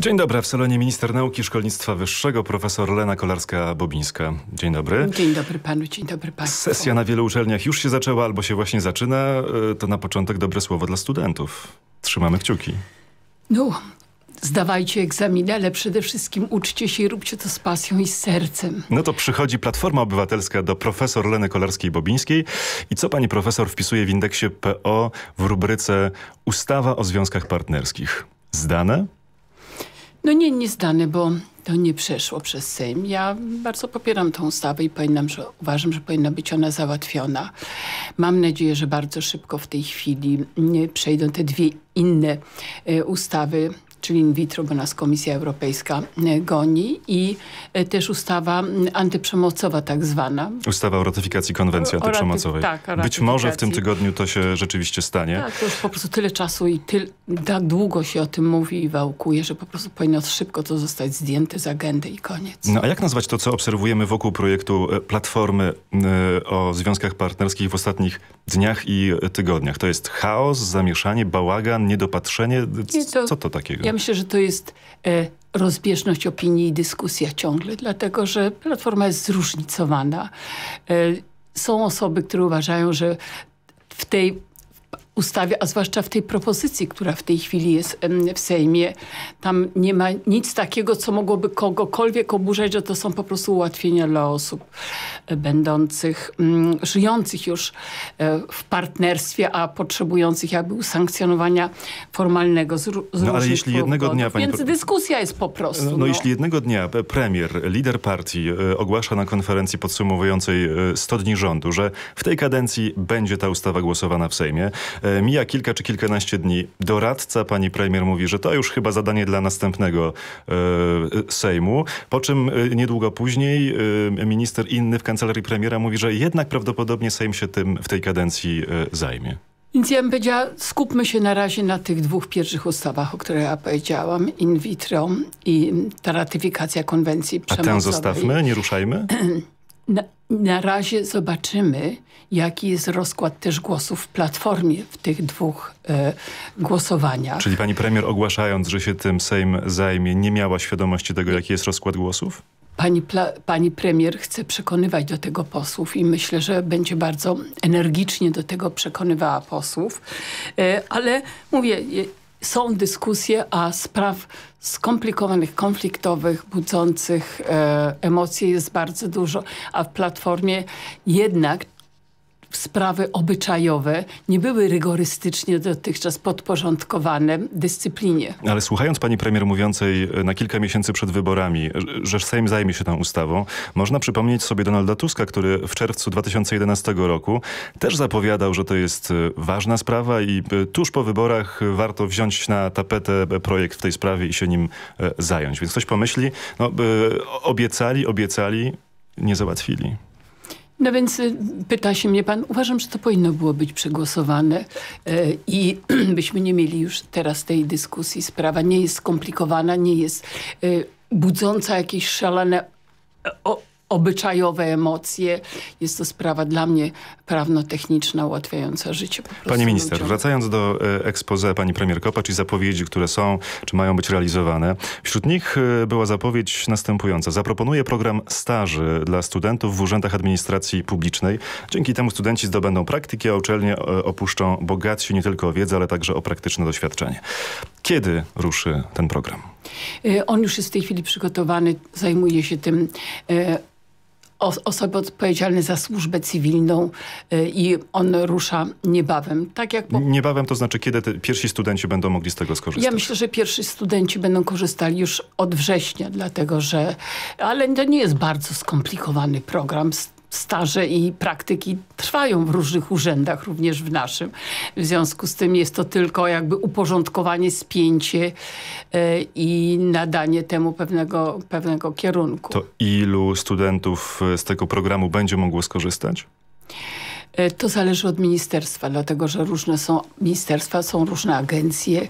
Dzień dobry, w salonie minister nauki szkolnictwa wyższego profesor Lena Kolarska-Bobińska. Dzień dobry. Dzień dobry panu, dzień dobry państwu. Sesja na wielu uczelniach już się zaczęła albo się właśnie zaczyna. E, to na początek dobre słowo dla studentów. Trzymamy kciuki. No, Zdawajcie egzaminy, ale przede wszystkim uczcie się i róbcie to z pasją i z sercem. No to przychodzi Platforma Obywatelska do profesor Leny Kolarskiej-Bobińskiej. I co pani profesor wpisuje w indeksie PO w rubryce Ustawa o związkach partnerskich? Zdane? No nie, nie zdane, bo to nie przeszło przez Sejm. Ja bardzo popieram tą ustawę i powinnam, że uważam, że powinna być ona załatwiona. Mam nadzieję, że bardzo szybko w tej chwili przejdą te dwie inne e, ustawy czyli in vitro, bo nas Komisja Europejska e, goni i e, też ustawa antyprzemocowa tak zwana. Ustawa o ratyfikacji konwencji antyprzemocowej. Tak, Być może w tym tygodniu to się rzeczywiście stanie. Tak, to już po prostu tyle czasu i tyl, tak długo się o tym mówi i wałkuje, że po prostu powinno szybko to zostać zdjęte z agendy i koniec. No a jak nazwać to, co obserwujemy wokół projektu e, Platformy o związkach partnerskich w ostatnich dniach i tygodniach? To jest chaos, zamieszanie, bałagan, niedopatrzenie. Co to takiego? Ja myślę, że to jest e, rozbieżność opinii i dyskusja ciągle, dlatego że Platforma jest zróżnicowana. E, są osoby, które uważają, że w tej ustawie, a zwłaszcza w tej propozycji, która w tej chwili jest w Sejmie. Tam nie ma nic takiego, co mogłoby kogokolwiek oburzać, że to są po prostu ułatwienia dla osób e, będących, mm, żyjących już e, w partnerstwie, a potrzebujących jakby usankcjonowania formalnego z, z No ale jeśli jednego dnia... Pani... Więc dyskusja jest po prostu. No, no, jeśli jednego dnia e, premier, lider partii ogłasza na konferencji podsumowującej 100 dni rządu, że w tej kadencji będzie ta ustawa głosowana w Sejmie, E, mija kilka czy kilkanaście dni. Doradca pani premier mówi, że to już chyba zadanie dla następnego e, Sejmu, po czym e, niedługo później minister inny w kancelarii premiera mówi, że jednak prawdopodobnie Sejm się tym w tej kadencji zajmie. Więc ja bym powiedziała, skupmy się na razie na tych dwóch pierwszych ustawach, o których ja powiedziałam, in vitro i ta ratyfikacja konwencji przemocowej. A tę zostawmy, nie ruszajmy? Na, na razie zobaczymy, jaki jest rozkład też głosów w Platformie w tych dwóch e, głosowaniach. Czyli pani premier ogłaszając, że się tym Sejm zajmie, nie miała świadomości tego, jaki jest rozkład głosów? Pani, pani, premier chce przekonywać do tego posłów i myślę, że będzie bardzo energicznie do tego przekonywała posłów. E, ale mówię, są dyskusje, a spraw skomplikowanych, konfliktowych, budzących e, emocje jest bardzo dużo, a w Platformie jednak sprawy obyczajowe nie były rygorystycznie dotychczas podporządkowane dyscyplinie. Ale słuchając pani premier mówiącej e, na kilka miesięcy przed wyborami, e, że Sejm zajmie się tą ustawą, można przypomnieć sobie Donalda Tuska, który w czerwcu 2011 roku też zapowiadał, że to jest e, ważna sprawa i tuż po wyborach warto wziąć na tapetę projekt w tej sprawie i się nim zająć. Więc ktoś pomyśli, no, obiecali, obiecali, nie załatwili. No więc y, pyta się mnie pan, uważam, że to powinno było być przegłosowane e, i byśmy nie mieli już teraz tej dyskusji. Sprawa nie jest skomplikowana, nie jest e, budząca jakieś szalone e, o, obyczajowe emocje. Jest to sprawa dla mnie prawno-techniczna, ułatwiająca życie. Pani minister, ludziom. wracając do e, ekspoze pani premier Kopacz i zapowiedzi, które są, czy mają być realizowane. Wśród nich e, była zapowiedź następująca. Zaproponuję program staży dla studentów w urzędach administracji publicznej. Dzięki temu studenci zdobędą praktyki, a uczelnie e, opuszczą bogatsi nie tylko o wiedzę, ale także o praktyczne doświadczenie. Kiedy ruszy ten program? On już jest w tej chwili przygotowany, zajmuje się tym osoby odpowiedzialne za służbę cywilną y, i on rusza niebawem. Tak jak po... Niebawem to znaczy, kiedy pierwsi studenci będą mogli z tego skorzystać? Ja myślę, że pierwsi studenci będą korzystali już od września, dlatego że... Ale to nie jest bardzo skomplikowany program staże i praktyki trwają w różnych urzędach, również w naszym. W związku z tym jest to tylko jakby uporządkowanie, spięcie e, i nadanie temu pewnego, pewnego kierunku. To ilu studentów e, z tego programu będzie mogło skorzystać? E, to zależy od ministerstwa, dlatego że różne są ministerstwa, są różne agencje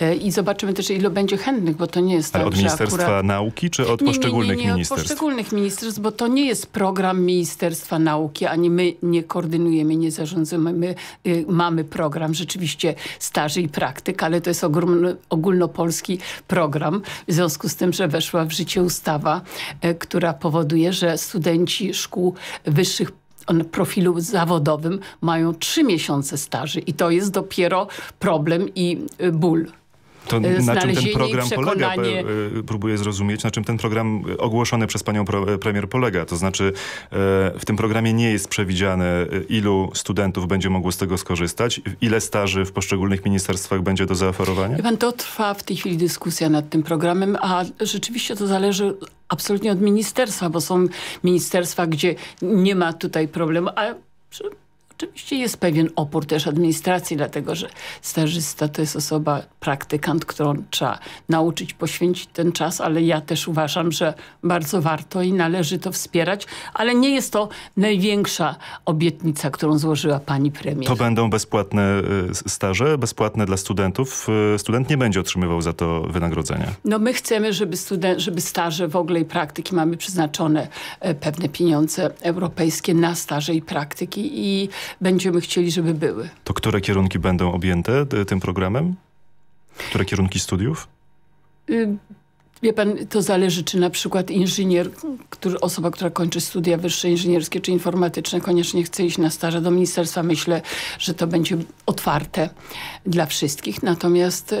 e, i zobaczymy też, ile będzie chętnych, bo to nie jest Ale tak, od Ministerstwa akurat... Nauki czy od nie, poszczególnych nie, nie, nie, ministerstw? od poszczególnych ministerstw, bo to nie jest program Ministerstwa Nauki, ani my nie koordynujemy, nie zarządzamy. My y, mamy program rzeczywiście staży i praktyk, ale to jest ogromny, ogólnopolski program, w związku z tym, że weszła w życie ustawa, y, która powoduje, że studenci szkół wyższych one profilu zawodowym mają trzy miesiące staży i to jest dopiero problem i y, ból. To na czym ten program polega? E, próbuję zrozumieć, na czym ten program ogłoszony przez panią e, premier polega. To znaczy e, w tym programie nie jest przewidziane ilu studentów będzie mogło z tego skorzystać, ile staży w poszczególnych ministerstwach będzie do zaoferowania? Pan, to trwa w tej chwili dyskusja nad tym programem, a rzeczywiście to zależy absolutnie od ministerstwa, bo są ministerstwa, gdzie nie ma tutaj problemu, a Oczywiście jest pewien opór też administracji, dlatego że stażysta to jest osoba, praktykant, którą trzeba nauczyć, poświęcić ten czas, ale ja też uważam, że bardzo warto i należy to wspierać, ale nie jest to największa obietnica, którą złożyła pani premier. To będą bezpłatne y, staże, bezpłatne dla studentów. Y, student nie będzie otrzymywał za to wynagrodzenia. No my chcemy, żeby, student, żeby staże w ogóle i praktyki mamy przeznaczone e, pewne pieniądze europejskie na staże i praktyki i będziemy chcieli, żeby były. To które kierunki będą objęte y, tym programem? Które kierunki studiów? Y, wie pan, to zależy, czy na przykład inżynier, który, osoba, która kończy studia wyższe inżynierskie czy informatyczne, koniecznie chce iść na staże do ministerstwa. Myślę, że to będzie otwarte dla wszystkich. Natomiast...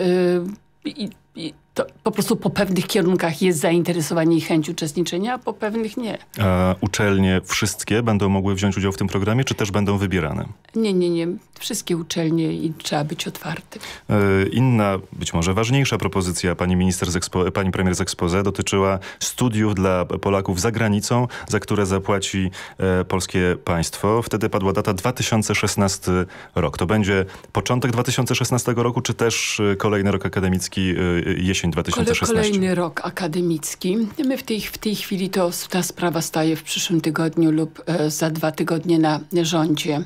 Yy, to po prostu po pewnych kierunkach jest zainteresowanie i chęć uczestniczenia, a po pewnych nie. A uczelnie wszystkie będą mogły wziąć udział w tym programie, czy też będą wybierane? Nie, nie, nie. Wszystkie uczelnie i trzeba być otwartym. E, inna, być może ważniejsza propozycja pani, minister z expo, pani premier z expose dotyczyła studiów dla Polaków za granicą, za które zapłaci e, polskie państwo. Wtedy padła data 2016 rok. To będzie początek 2016 roku, czy też e, kolejny rok akademicki e, jesień jesień 2016. Kolejny rok akademicki. My w tej, w tej chwili to ta sprawa staje w przyszłym tygodniu lub e, za dwa tygodnie na rządzie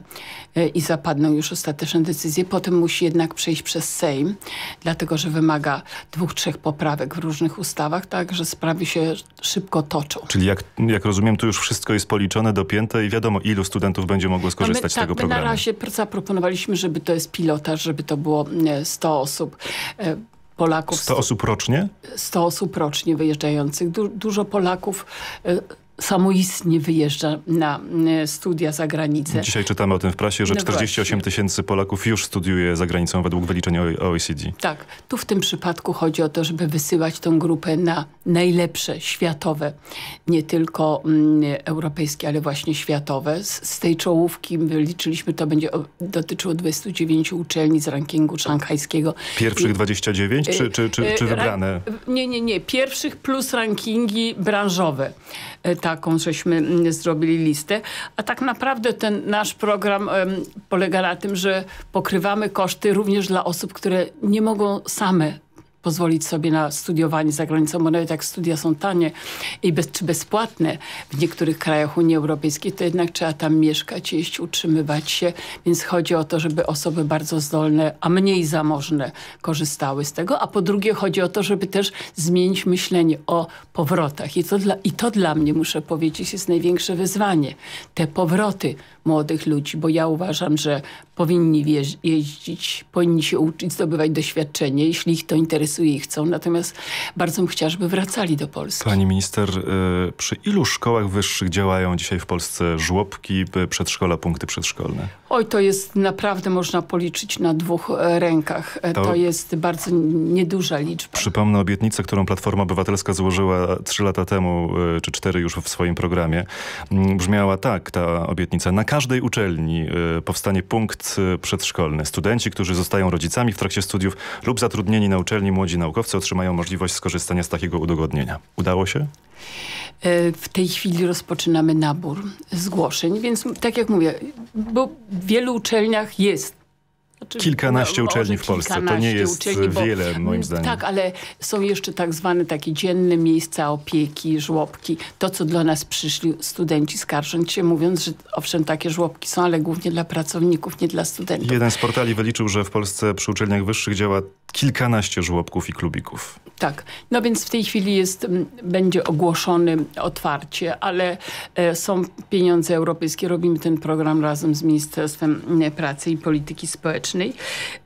e, i zapadną już ostateczne decyzje. Potem musi jednak przejść przez Sejm, dlatego że wymaga dwóch, trzech poprawek w różnych ustawach, tak, że sprawy się szybko toczą. Czyli jak, jak rozumiem, tu już wszystko jest policzone, dopięte i wiadomo, ilu studentów będzie mogło skorzystać tak, my, z tego programu. na razie zaproponowaliśmy, żeby to jest pilota, żeby to było 100 e, osób. Polaków... 100 osób rocznie? 100 osób rocznie wyjeżdżających. Du dużo Polaków y, samoistnie wyjeżdża na e, studia za granicę. Dzisiaj czytamy o tym w prasie, że no 48 tysięcy Polaków już studiuje za granicą według wyliczeń OECD. Tak. Tu w tym przypadku chodzi o to, żeby wysyłać tą grupę na najlepsze, światowe, nie tylko mm, europejskie, ale właśnie światowe. Z, z tej czołówki liczyliśmy, to będzie dotyczyło 29 uczelni z rankingu szanghajskiego. Pierwszych I, 29 czy, czy, czy, czy e, e, wybrane? Nie, nie, nie. Pierwszych plus rankingi branżowe. Tak taką żeśmy mm, zrobili listę. A tak naprawdę ten nasz program polega na tym, że pokrywamy koszty również dla osób, które nie mogą same pozwolić sobie na studiowanie za granicą, bo nawet jak studia są tanie i bez, czy bezpłatne w niektórych krajach Unii Europejskiej, to jednak trzeba tam mieszkać, jeść, utrzymywać się, więc chodzi o to, żeby osoby bardzo zdolne, a mniej zamożne korzystały z tego, a po drugie chodzi o to, żeby też zmienić myślenie o powrotach i to dla, i to dla mnie, muszę powiedzieć, jest największe wyzwanie. Te powroty młodych ludzi, bo ja uważam, że powinni jeździć, powinni się uczyć, zdobywać doświadczenie, jeśli ich to interesuje interesuje i chcą, natomiast bardzo bym chciała, żeby wracali do Polski. Pani minister, y, przy ilu szkołach wyższych działają dzisiaj w Polsce żłobki, y, przedszkola, punkty przedszkolne? Oj, to jest naprawdę można policzyć na dwóch e, rękach. E, to, to jest bardzo nieduża liczba. Przypomnę obietnicę, którą Platforma Obywatelska złożyła trzy lata temu, y, czy cztery już w swoim programie. Mm, brzmiała tak ta obietnica. Na każdej uczelni powstanie punkt przedszkolny. Studenci, którzy zostają rodzicami w trakcie studiów lub zatrudnieni na uczelni młodzi naukowcy otrzymają możliwość skorzystania z takiego udogodnienia. Udało się? E, w tej chwili rozpoczynamy nabór zgłoszeń, więc tak jak mówię, bo w wielu uczelniach jest znaczy, kilkanaście no, uczelni w Polsce, to nie jest uczelni, bo, wiele moim mm, zdaniem. Tak, ale są jeszcze tak zwane takie dzienne miejsca opieki, żłobki. To, co dla nas przyszli studenci skarżąc się, mówiąc, że owszem, takie żłobki są, ale głównie dla pracowników, nie dla studentów. Jeden z portali wyliczył, że w Polsce przy uczelniach wyższych działa kilkanaście żłobków i klubików. Tak, no więc w tej chwili jest, mm, będzie ogłoszone otwarcie, ale e, są pieniądze europejskie. Robimy ten program razem z Ministerstwem mm, Pracy i Polityki Społecznej publicznej.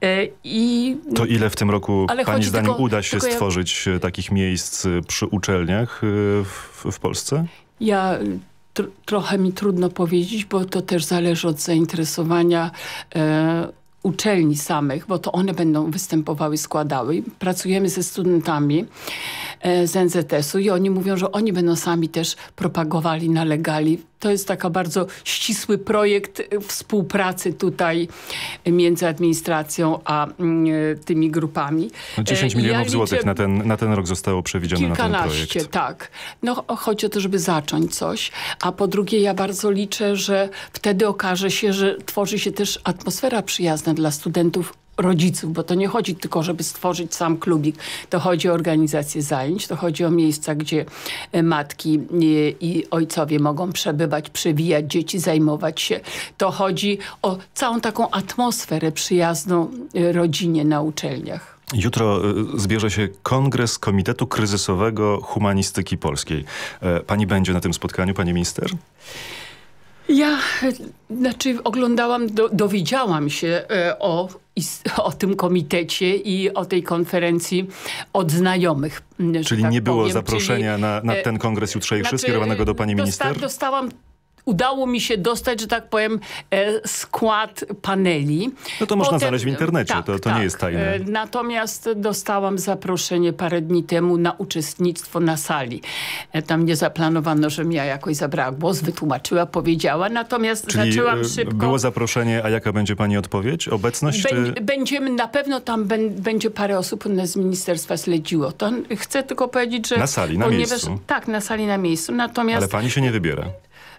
E, I... To ile w tym roku, pani zdaniem, tylko, uda się stworzyć ja... E, takich miejsc e, przy uczelniach w, w Polsce? Ja trochę mi trudno powiedzieć, bo to też zależy od zainteresowania e, uczelni samych, bo to one będą występowały, składały. Pracujemy ze studentami e, z NZS-u i oni mówią, że oni będą sami też propagowali, nalegali. To jest taka bardzo ścisły projekt e, współpracy tutaj między administracją a mm, e, tymi grupami. 10 no, milionów ja złotych na ten, na ten rok zostało przewidziane na ten projekt. tak. No chodzi o to, żeby zacząć coś, a po drugie ja bardzo liczę, że wtedy okaże się, że tworzy się też atmosfera przyjazna dla studentów rodziców, bo to nie chodzi tylko, żeby stworzyć sam klubik. To chodzi o organizację zajęć, to chodzi o miejsca, gdzie e, matki e, i ojcowie mogą przebywać, przewijać dzieci, zajmować się. To chodzi o całą taką atmosferę przyjazną e, rodzinie na uczelniach. Jutro zbierze się Kongres Komitetu Kryzysowego Humanistyki Polskiej. Pani będzie na tym spotkaniu, pani minister? Ja znaczy oglądałam, do, dowiedziałam się e, o, o tym komitecie i o tej konferencji od znajomych. Czyli tak nie było zaproszenia Czyli, na, na, e, ten kongres jutrzejszy znaczy, skierowanego do pani minister? Dostałam udało mi się dostać, że tak powiem, e, skład paneli. No to można Potem, znaleźć w internecie, tak, to, to tak. nie tak. jest tajne. E, natomiast dostałam zaproszenie parę dni temu na uczestnictwo na sali. E, tam nie zaplanowano, że ja jakoś zabrała głos, wytłumaczyła, powiedziała, natomiast Czyli zaczęłam szybko... było zaproszenie, a jaka będzie pani odpowiedź? Obecność? czy... Będziemy, na pewno tam będzie parę osób z ministerstwa śledziło to. Chcę tylko powiedzieć, że... Na sali, na ponieważ, miejscu. Tak, na sali, na miejscu, natomiast... Ale pani się nie wybiera.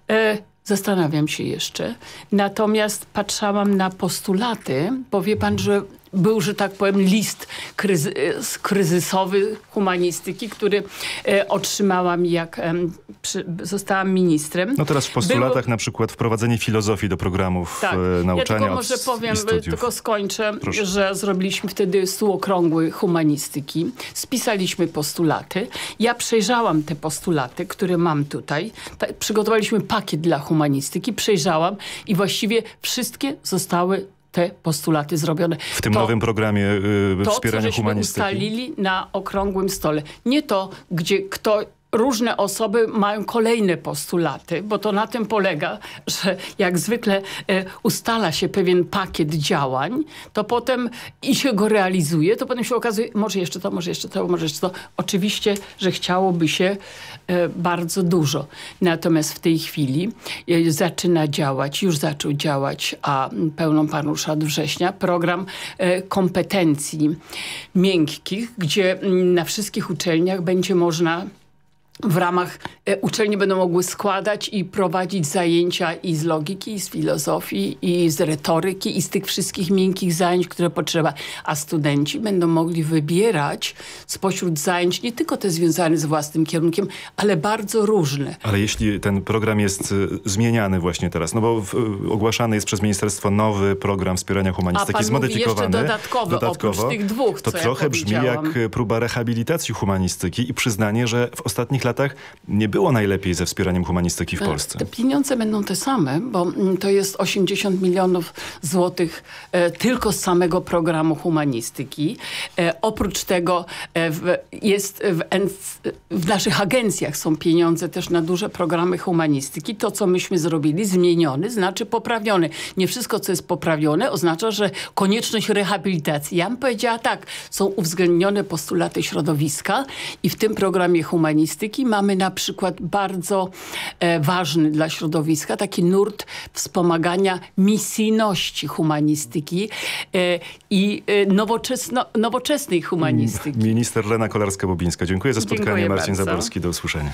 E, zastanawiam się jeszcze. Natomiast patrzałam na postulaty, bo wie pan, że był, że tak powiem, list kryzys, kryzysowy humanistyki, który e, otrzymałam, jak e, przy, zostałam ministrem. No teraz w postulatach na przykład wprowadzenie filozofii do programów e, tak. e, nauczania. Ja tylko może powiem, tylko skończę, Proszę. że zrobiliśmy wtedy stół okrągły humanistyki. Spisaliśmy postulaty. Ja przejrzałam te postulaty, które mam tutaj. Ta, przygotowaliśmy pakiet dla humanistyki, przejrzałam i właściwie wszystkie zostały te postulaty zrobione. W tym to, nowym programie yy, to, wspierania To, ustalili na okrągłym stole. Nie to, gdzie kto różne osoby mają kolejne postulaty, bo to na tym polega, że jak zwykle e, ustala się pewien pakiet działań, to potem i się go realizuje, to potem się okazuje, może jeszcze to, może jeszcze to, może jeszcze to. Oczywiście, że chciałoby się e, bardzo dużo. Natomiast w tej chwili e, zaczyna działać, już zaczął działać, a pełną panusza od września, program kompetencji miękkich, gdzie mm, na wszystkich uczelniach będzie można w ramach e, uczelni będą mogły składać i prowadzić zajęcia i z logiki, i z filozofii, i z retoryki, i z tych wszystkich miękkich zajęć, które potrzeba. A studenci będą mogli wybierać spośród zajęć nie tylko te związane z własnym kierunkiem, ale bardzo różne. Ale jeśli ten program jest e, zmieniany właśnie teraz, no bo w, e, ogłaszany jest przez ministerstwo nowy program wspierania humanistyki, zmodyfikowany. jeszcze dodatkowo, dodatkowo, tych dwóch, To trochę ja brzmi jak próba rehabilitacji humanistyki i przyznanie, że w ostatnich latach nie było najlepiej ze wspieraniem humanistyki w e, Polsce. Te pieniądze będą te same, bo mm, to jest 80 milionów złotych e, tylko z samego programu humanistyki. E, oprócz tego jest w, w naszych agencjach są pieniądze też na duże programy humanistyki. To, co myśmy zrobili, zmieniony, znaczy poprawiony. Nie wszystko, co jest poprawione, oznacza, że konieczność rehabilitacji. Ja bym powiedziała tak, są uwzględnione postulaty środowiska i w tym programie humanistyki muzyki mamy na przykład bardzo e, ważny dla środowiska taki nurt wspomagania misyjności humanistyki e, i e, nowoczesno, nowoczesnej humanistyki. Minister Lena Kolarska-Bobińska. Dziękuję za spotkanie. Dziękuję Marcin bardzo. Zaborski. Do usłyszenia.